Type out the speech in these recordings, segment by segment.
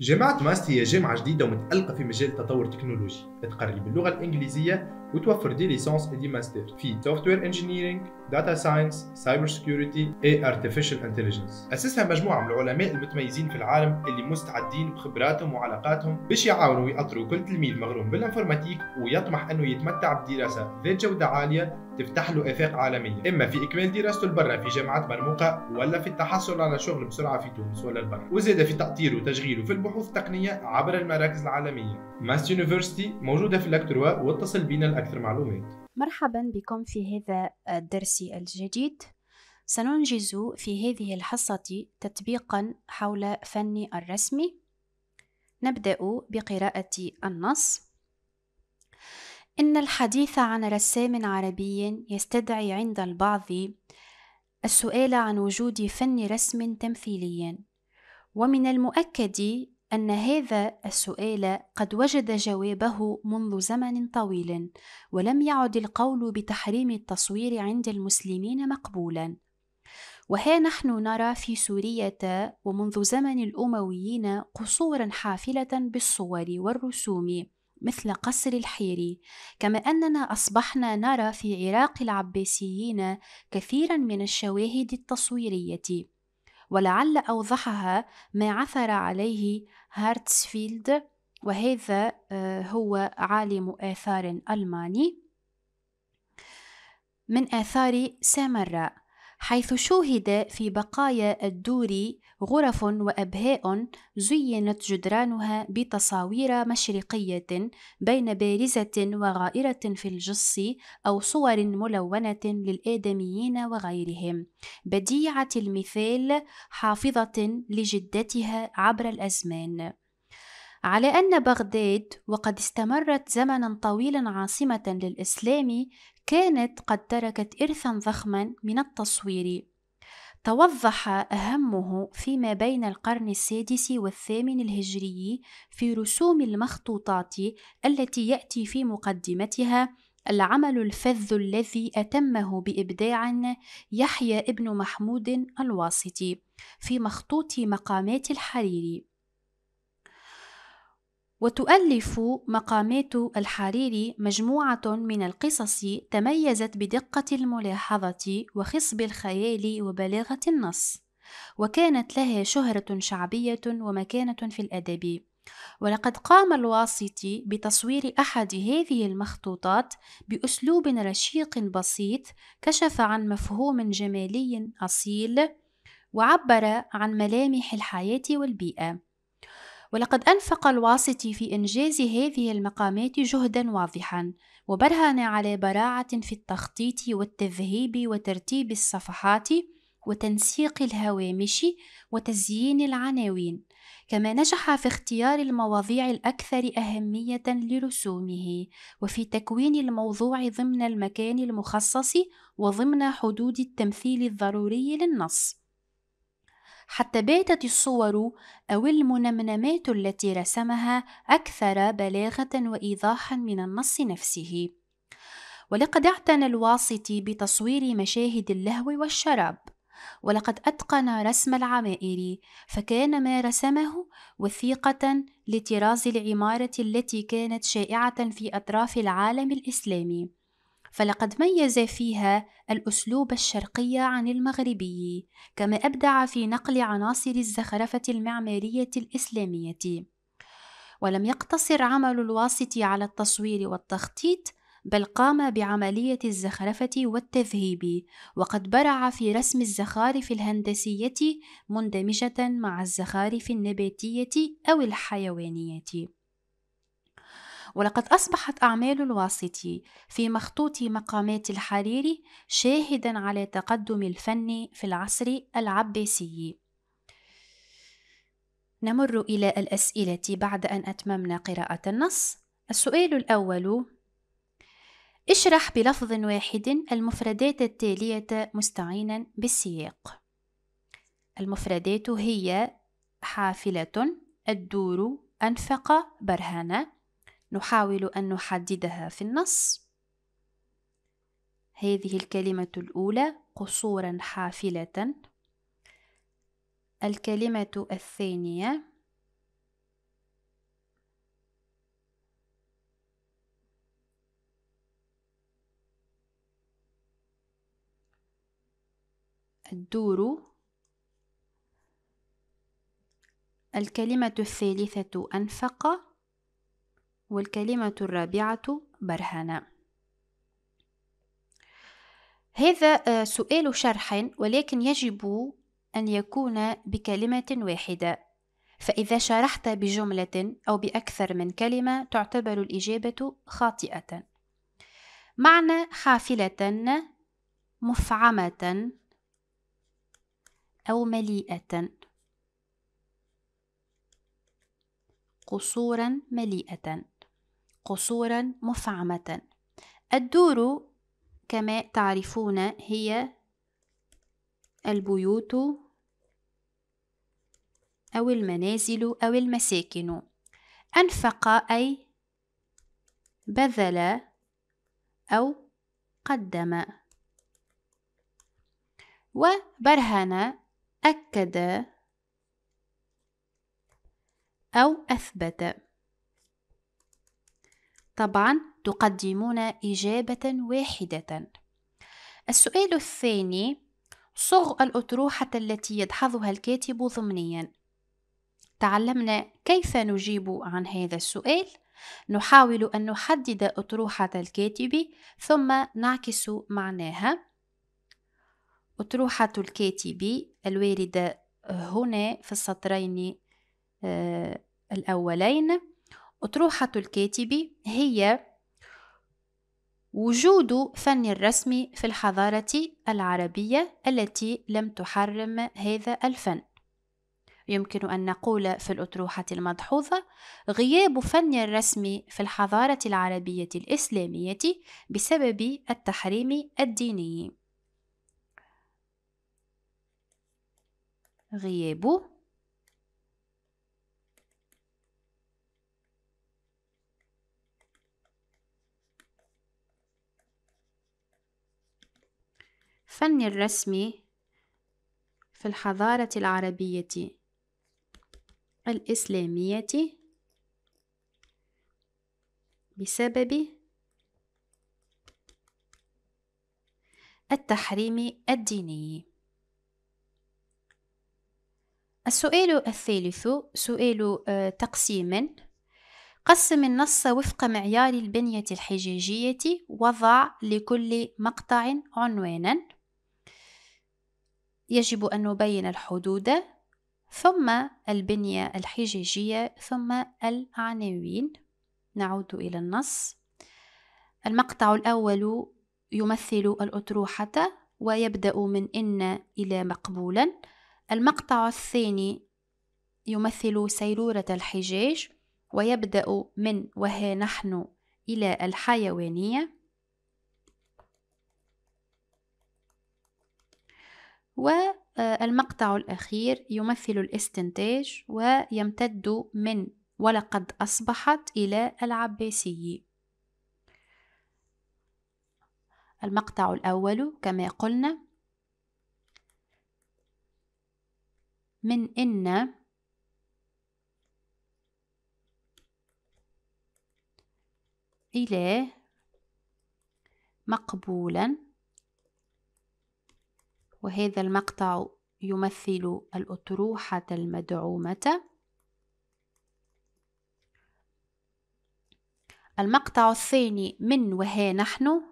جامعة ماست هي جامعة جديدة ومتألقة في مجال التطور التكنولوجي تقري باللغة الإنجليزية وتوفر دي ليسونس دي ماستر في سوفتوير انجينيرينج داتا ساينس سايبر سكيورتي اي ارتفيشال انتليجنس اسسها مجموعه من العلماء المتميزين في العالم اللي مستعدين بخبراتهم وعلاقاتهم باش يعاونوا يأطروا كل تلميذ مغروم بالانفورماتيك ويطمح انه يتمتع بدراسه ذات جوده عاليه تفتح له آفاق عالمية إما في إكمال دراسته لبرا في جامعة مرموقة ولا في التحصل على شغل بسرعة في تونس ولا البرا وزاد في تأطيره وتشغيله في البحوث التقنية عبر المراكز العالمية ماس يونيفرسيتي موجودة في الأكتروا واتصل بنا لأكثر معلومات مرحبا بكم في هذا الدرس الجديد سننجز في هذه الحصة تطبيقا حول فن الرسم نبدأ بقراءة النص إن الحديث عن رسام عربي يستدعي عند البعض السؤال عن وجود فن رسم تمثيلي ومن المؤكد أن هذا السؤال قد وجد جوابه منذ زمن طويل ولم يعد القول بتحريم التصوير عند المسلمين مقبولا وها نحن نرى في سورية ومنذ زمن الأمويين قصورا حافلة بالصور والرسوم مثل قصر الحيري كما أننا أصبحنا نرى في عراق العباسيين كثيرا من الشواهد التصويرية ولعل أوضحها ما عثر عليه هارتسفيلد وهذا آه، هو عالم آثار ألماني من آثار سامراء حيث شوهد في بقايا الدور غرف وأبهاء زينت جدرانها بتصاوير مشرقية بين بارزة وغائرة في الجص أو صور ملونة للآدميين وغيرهم بديعة المثال حافظة لجدتها عبر الأزمان على أن بغداد وقد استمرت زمنا طويلا عاصمة للإسلام كانت قد تركت إرثا ضخما من التصوير توضح أهمه فيما بين القرن السادس والثامن الهجري في رسوم المخطوطات التي يأتي في مقدمتها العمل الفذ الذي أتمه بإبداع يحيى ابن محمود الواسطي في مخطوط مقامات الحريري وتؤلف مقامات الحريري مجموعة من القصص تميزت بدقة الملاحظة وخصب الخيال وبلاغة النص، وكانت لها شهرة شعبية ومكانة في الأدب، ولقد قام الواسطي بتصوير أحد هذه المخطوطات بأسلوب رشيق بسيط كشف عن مفهوم جمالي أصيل وعبر عن ملامح الحياة والبيئة ولقد أنفق الواسطي في إنجاز هذه المقامات جهدا واضحا وبرهن على براعة في التخطيط والتذهيب وترتيب الصفحات وتنسيق الهوامش وتزيين العناوين كما نجح في اختيار المواضيع الاكثر اهميه لرسومه وفي تكوين الموضوع ضمن المكان المخصص وضمن حدود التمثيل الضروري للنص حتى باتت الصور أو المنمنمات التي رسمها أكثر بلاغة وإيضاحا من النص نفسه ولقد اعتنى الواسطي بتصوير مشاهد اللهو والشراب ولقد أتقن رسم العمائر فكان ما رسمه وثيقة لطراز العمارة التي كانت شائعة في أطراف العالم الإسلامي فلقد ميز فيها الأسلوب الشرقي عن المغربي كما أبدع في نقل عناصر الزخرفة المعمارية الإسلامية ولم يقتصر عمل الواسط على التصوير والتخطيط بل قام بعملية الزخرفة والتذهيب وقد برع في رسم الزخارف الهندسية مندمجة مع الزخارف النباتية أو الحيوانية ولقد أصبحت أعمال الواسط في مخطوط مقامات الحريري شاهدا على تقدم الفن في العصر العباسي نمر إلى الأسئلة بعد أن أتممنا قراءة النص السؤال الأول اشرح بلفظ واحد المفردات التالية مستعينا بالسياق المفردات هي حافلة الدور أنفق برهنة نحاول أن نحددها في النص هذه الكلمة الأولى قصورا حافلة الكلمة الثانية الدور الكلمة الثالثة أنفق والكلمة الرابعة برهنة هذا آه، سؤال شرح ولكن يجب أن يكون بكلمة واحدة فإذا شرحت بجملة أو بأكثر من كلمة تعتبر الإجابة خاطئة معنى حافلة مفعمة أو مليئة قصورا مليئة قصورا مفعمة الدور كما تعرفون هي البيوت أو المنازل أو المساكن أنفق أي بذل أو قدم وبرهن أكد أو أثبت طبعا تقدمون إجابة واحدة السؤال الثاني صغ الأطروحة التي يدحضها الكاتب ضمنيا تعلمنا كيف نجيب عن هذا السؤال نحاول أن نحدد أطروحة الكاتب ثم نعكس معناها أطروحة الكاتب الواردة هنا في السطرين آه، الأولين أطروحة الكاتب هي وجود فن الرسم في الحضارة العربية التي لم تحرم هذا الفن يمكن أن نقول في الأطروحة المدحوظة غياب فن الرسم في الحضارة العربية الإسلامية بسبب التحريم الديني غياب فن الرسم في الحضارة العربية الإسلامية بسبب التحريم الديني السؤال الثالث سؤال آه، تقسيم قسم النص وفق معيار البنية الحجاجية وضع لكل مقطع عنوانا يجب أن نبين الحدود ثم البنية الحجاجية ثم العناوين نعود إلى النص المقطع الأول يمثل الأطروحة ويبدأ من إن إلى مقبولا المقطع الثاني يمثل سيرورة الحجاج ويبدأ من وها نحن إلى الحيوانية والمقطع آه، الأخير يمثل الاستنتاج ويمتد من ولقد أصبحت إلى العباسي المقطع الأول كما قلنا من إن إلى مقبولا وهذا المقطع يمثل الأطروحة المدعومة المقطع الثاني من وها نحن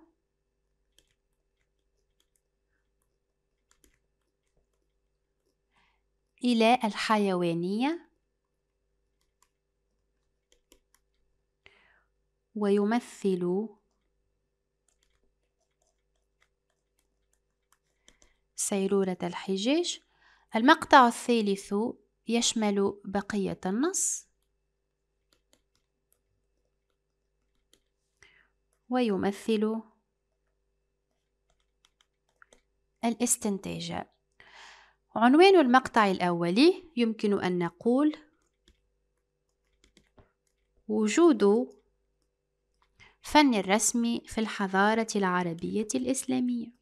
إلى الحيوانية ويمثل سيرورة الحجاج المقطع الثالث يشمل بقية النص ويمثل الاستنتاج عنوان المقطع الأولي يمكن أن نقول وجود فن الرسم في الحضارة العربية الإسلامية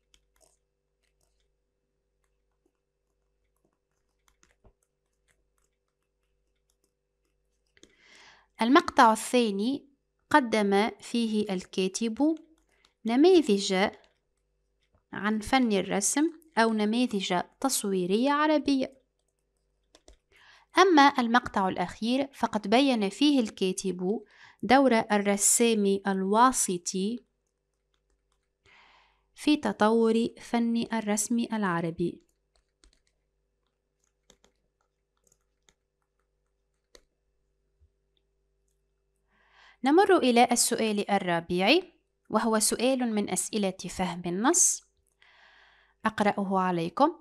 المقطع الثاني قدم فيه الكاتب نماذج عن فن الرسم أو نماذج تصويرية عربية أما المقطع الأخير فقد بين فيه الكاتب دور الرسام الواسطي في تطور فن الرسم العربي نمر إلى السؤال الرابع وهو سؤال من أسئلة فهم النص أقرأه عليكم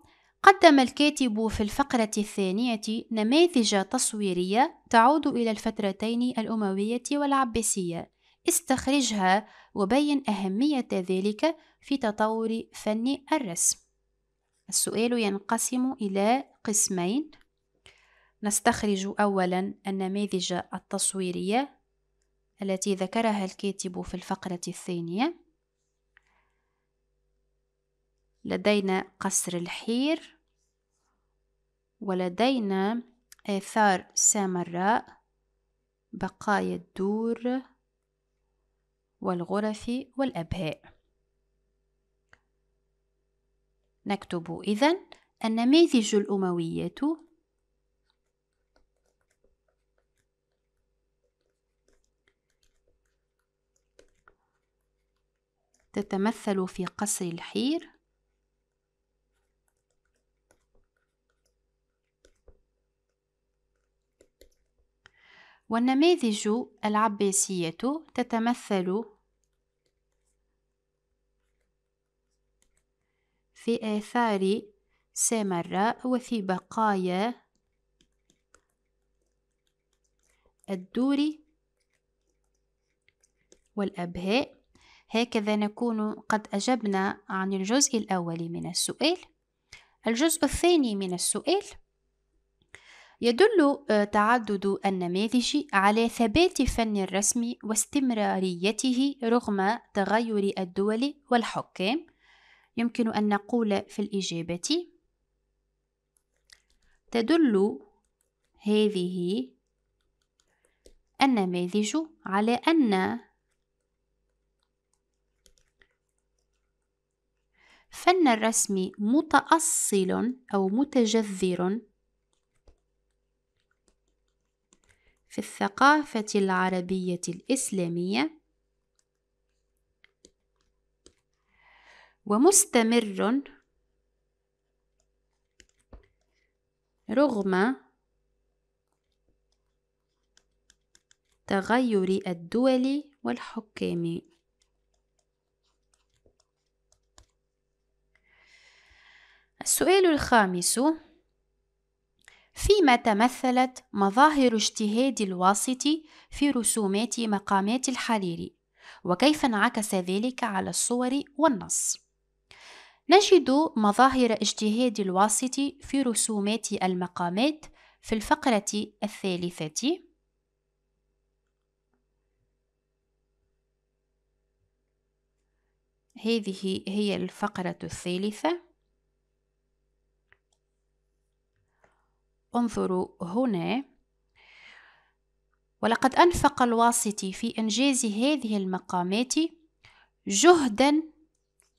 قدم الكاتب في الفقرة الثانية نماذج تصويرية تعود إلى الفترتين الأموية والعباسية استخرجها وبين أهمية ذلك في تطور فن الرسم السؤال ينقسم إلى قسمين نستخرج أولا النماذج التصويرية التي ذكرها الكاتب في الفقرة الثانية لدينا قصر الحير ولدينا آثار سامراء بقايا الدور والغرف والأبهاء نكتب إذن النماذج الأموية تتمثل في قصر الحير والنماذج العباسية تتمثل في آثار سامراء وفي بقايا الدور والأبهاء هكذا نكون قد أجبنا عن الجزء الأول من السؤال الجزء الثاني من السؤال يدل آه، تعدد النماذج على ثبات فن الرسم واستمراريته رغم تغير الدول والحكام يمكن أن نقول في الإجابة تدل هذه النماذج على أن فن الرسم متأصل أو متجذر في الثقافة العربية الإسلامية ومستمر رغم تغير الدول والحكام السؤال الخامس فيما تمثلت مظاهر اجتهاد الواسط في رسومات مقامات الحريري وكيف انعكس ذلك على الصور والنص نجد مظاهر اجتهاد الواسط في رسومات المقامات في الفقرة الثالثة هذه هي الفقرة الثالثة انظروا هنا ولقد أنفق الواسطي في إنجاز هذه المقامات جهدا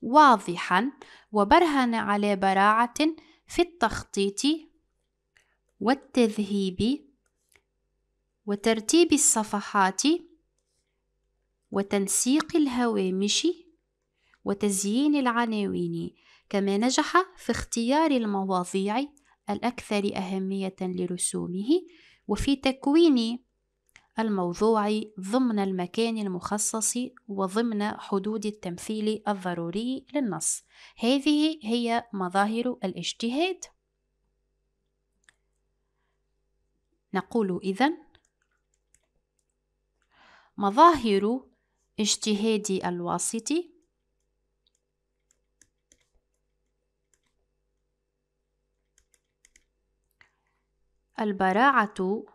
واضحا وبرهن على براعة في التخطيط والتذهيب وترتيب الصفحات وتنسيق الهوامش وتزيين العناوين كما نجح في اختيار المواضيع الأكثر أهمية لرسومه وفي تكوين الموضوع ضمن المكان المخصص وضمن حدود التمثيل الضروري للنص هذه هي مظاهر الاجتهاد نقول إذن مظاهر اجتهاد الواسطي البراعة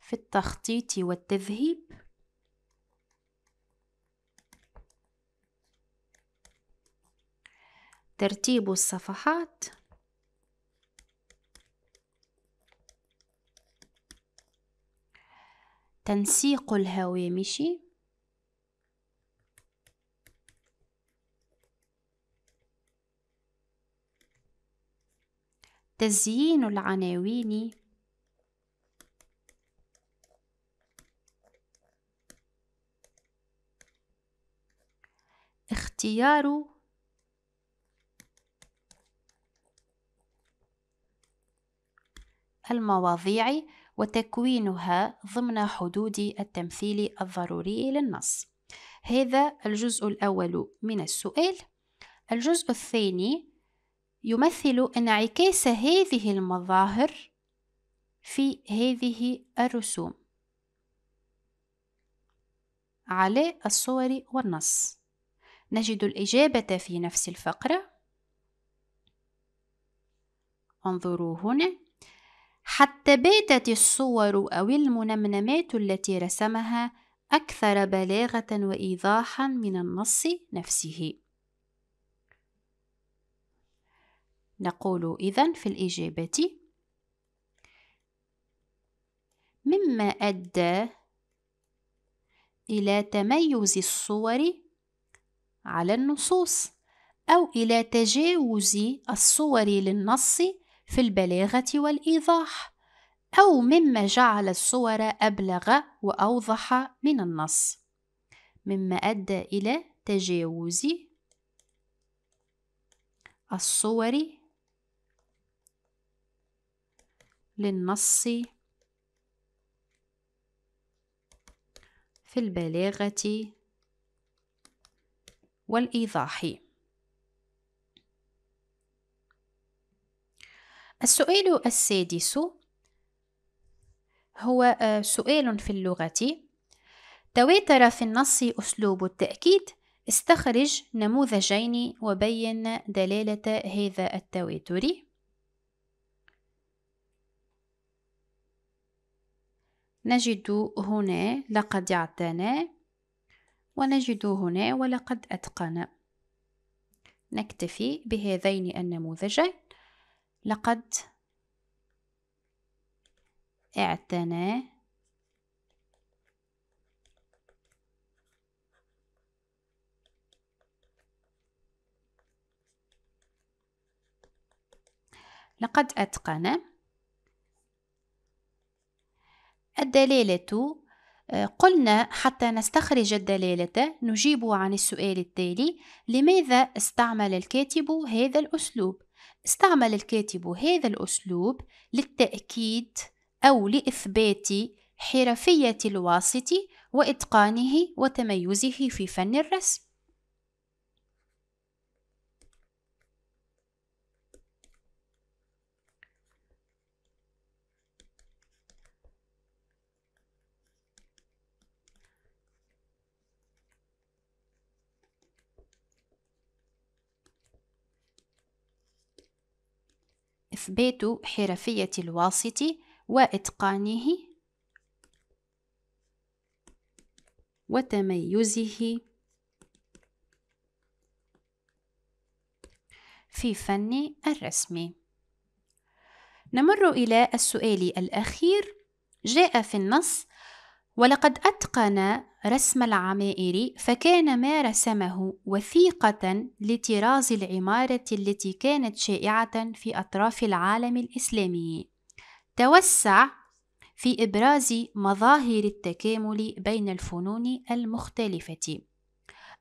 في التخطيط والتذهيب ترتيب الصفحات تنسيق الهوامش تزيين العناوين اختيار المواضيع وتكوينها ضمن حدود التمثيل الضروري للنص هذا الجزء الأول من السؤال الجزء الثاني يمثل انعكاس هذه المظاهر في هذه الرسوم على الصور والنص نجد الإجابة في نفس الفقرة انظروا هنا حتى باتت الصور أو المنمنمات التي رسمها أكثر بلاغة وإيضاحا من النص نفسه نقول إذا في الإجابة مما أدى إلى تميز الصور على النصوص أو إلى تجاوز الصور للنص في البلاغة والإيضاح أو مما جعل الصور أبلغ وأوضح من النص مما أدى إلى تجاوز الصور للنص في البلاغة والإيضاح السؤال السادس هو آه، سؤال في اللغة تواتر في النص أسلوب التأكيد استخرج نموذجين وبين دلالة هذا التواتر نجد هنا لقد اعتنى ونجد هنا ولقد أتقن نكتفي بهذين النموذجين لقد اعتنى لقد أتقن الدلالة قلنا حتى نستخرج الدلالة نجيب عن السؤال التالي لماذا استعمل الكاتب هذا الأسلوب؟ استعمل الكاتب هذا الأسلوب للتأكيد أو لإثبات حرفية الواسط وإتقانه وتميزه في فن الرسم إثبات حرفية الواسط وإتقانه وتميزه في فن الرسم نمر إلى السؤال الأخير جاء في النص ولقد أتقن رسم العمائر فكان ما رسمه وثيقة لطراز العمارة التي كانت شائعة في أطراف العالم الإسلامي توسع في إبراز مظاهر التكامل بين الفنون المختلفة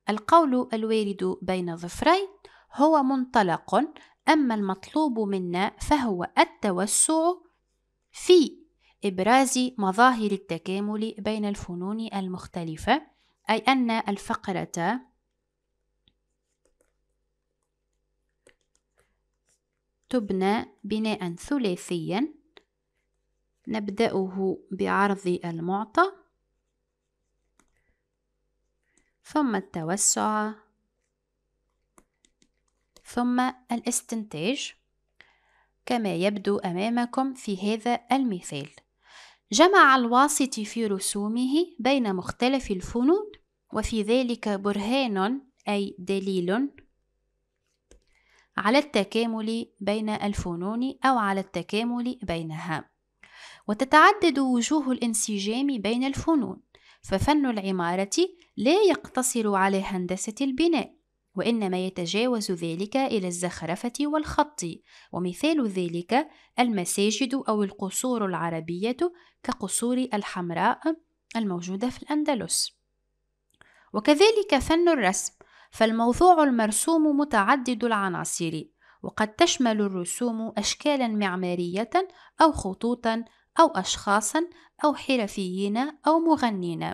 القول الوارد بين ظفري هو منطلق أما المطلوب منا فهو التوسع في إبراز مظاهر التكامل بين الفنون المختلفة أي أن الفقرة تبنى بناء ثلاثيا نبدأه بعرض المعطى ثم التوسع ثم الاستنتاج كما يبدو أمامكم في هذا المثال جمع الواسط في رسومه بين مختلف الفنون وفي ذلك برهان أي دليل على التكامل بين الفنون أو على التكامل بينها وتتعدد وجوه الانسجام بين الفنون ففن العمارة لا يقتصر على هندسة البناء وإنما يتجاوز ذلك إلى الزخرفة والخط ومثال ذلك المساجد أو القصور العربية كقصور الحمراء الموجودة في الأندلس وكذلك فن الرسم فالموضوع المرسوم متعدد العناصر وقد تشمل الرسوم أشكالا معمارية أو خطوطا أو أشخاصا أو حرفيين أو مغنين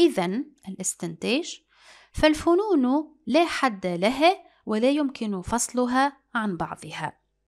إذا الاستنتاج فالفنون لا حد لها ولا يمكن فصلها عن بعضها